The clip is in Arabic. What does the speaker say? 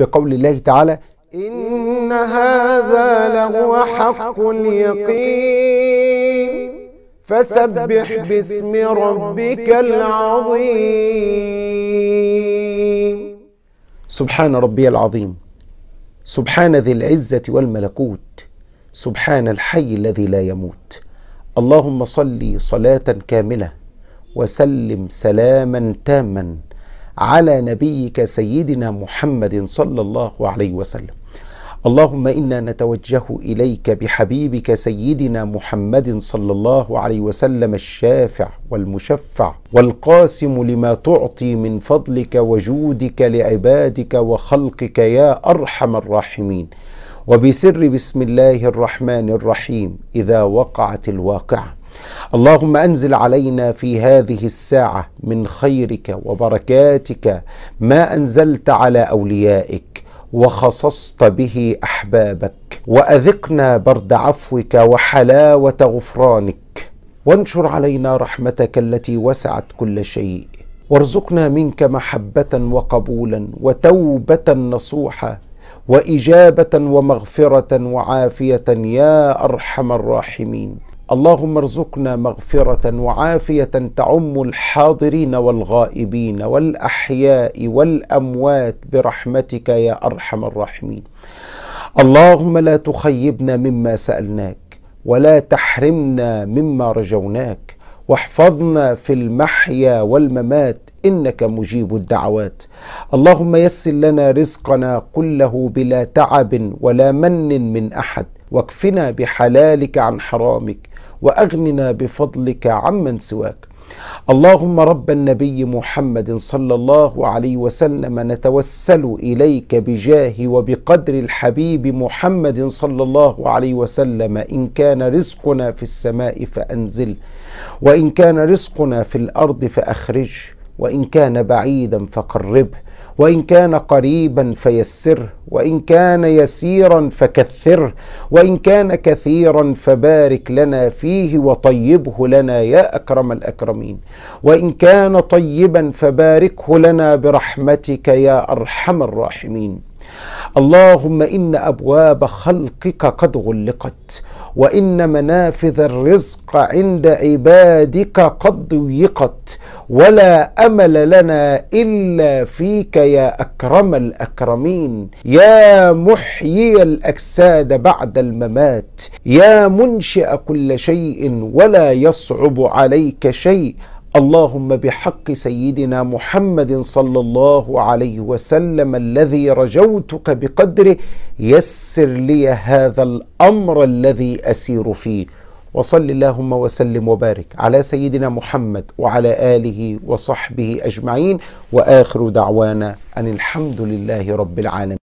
بقول الله تعالى إن هذا لهو حق اليقين فسبح باسم ربك العظيم سبحان ربي العظيم سبحان ذي العزة والملكوت سبحان الحي الذي لا يموت اللهم صل صلاة كاملة وسلم سلاما تاما على نبيك سيدنا محمد صلى الله عليه وسلم اللهم انا نتوجه اليك بحبيبك سيدنا محمد صلى الله عليه وسلم الشافع والمشفع والقاسم لما تعطي من فضلك وجودك لعبادك وخلقك يا ارحم الراحمين وبسر بسم الله الرحمن الرحيم اذا وقعت الواقعه اللهم انزل علينا في هذه الساعه من خيرك وبركاتك ما انزلت على اوليائك وخصصت به احبابك واذقنا برد عفوك وحلاوه غفرانك وانشر علينا رحمتك التي وسعت كل شيء وارزقنا منك محبه وقبولا وتوبه نصوحه واجابه ومغفره وعافيه يا ارحم الراحمين اللهم ارزقنا مغفرة وعافية تعم الحاضرين والغائبين والأحياء والأموات برحمتك يا أرحم الراحمين. اللهم لا تخيبنا مما سألناك ولا تحرمنا مما رجوناك واحفظنا في المحيا والممات انك مجيب الدعوات اللهم يسر لنا رزقنا كله بلا تعب ولا من من احد واكفنا بحلالك عن حرامك واغننا بفضلك عمن سواك اللهم رب النبي محمد صلى الله عليه وسلم نتوسل اليك بجاه وبقدر الحبيب محمد صلى الله عليه وسلم ان كان رزقنا في السماء فانزل وان كان رزقنا في الارض فاخرجه وان كان بعيدا فقربه وان كان قريبا فيسره وان كان يسيرا فكثره وان كان كثيرا فبارك لنا فيه وطيبه لنا يا اكرم الاكرمين وان كان طيبا فباركه لنا برحمتك يا ارحم الراحمين اللهم ان ابواب خلقك قد غلقت وان منافذ الرزق عند عبادك قد ضيقت ولا امل لنا الا فيك يا اكرم الاكرمين يا محيي الاجساد بعد الممات يا منشئ كل شيء ولا يصعب عليك شيء اللهم بحق سيدنا محمد صلى الله عليه وسلم الذي رجوتك بقدره يسر لي هذا الامر الذي اسير فيه وصل اللهم وسلم وبارك على سيدنا محمد وعلى اله وصحبه اجمعين واخر دعوانا ان الحمد لله رب العالمين